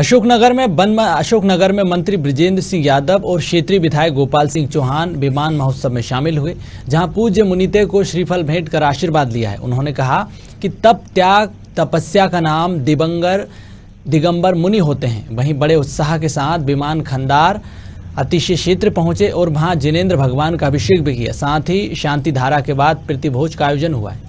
अशोकनगर में वन अशोकनगर में मंत्री ब्रजेंद्र सिंह यादव और क्षेत्रीय विधायक गोपाल सिंह चौहान विमान महोत्सव में शामिल हुए जहां पूज्य मुनिते को श्रीफल भेंट कर आशीर्वाद लिया है उन्होंने कहा कि तप त्याग तपस्या का नाम दिबंगर दिगंबर मुनि होते हैं वहीं बड़े उत्साह के साथ विमान खंदार अतिशय क्षेत्र पहुंचे और वहाँ जिनेन्द्र भगवान का अभिषेक भी किया साथ ही शांति धारा के बाद प्रतिभोज का आयोजन हुआ है